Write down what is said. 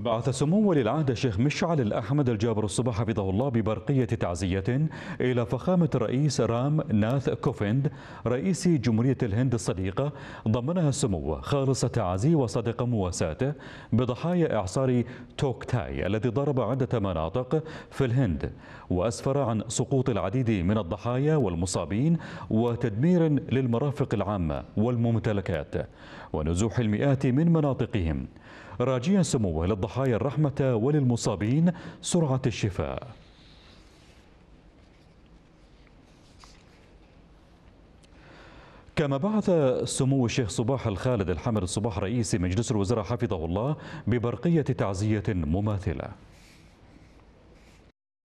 بعث سمو ولي العهد الشيخ مشعل الأحمد الجابر الصبح حفظه الله ببرقية تعزية إلى فخامة الرئيس رام ناث كوفند رئيس جمهورية الهند الصديقة ضمنها السمو خالص تعزي وصدق مواساته بضحايا إعصار توكتاي الذي ضرب عدة مناطق في الهند وأسفر عن سقوط العديد من الضحايا والمصابين وتدمير للمرافق العامة والممتلكات ونزوح المئات من مناطقهم راجيا سموه للضحايا الرحمة وللمصابين سرعة الشفاء كما بعث سمو الشيخ صباح الخالد الحمد الصباح رئيس مجلس الوزراء حفظه الله ببرقية تعزية مماثلة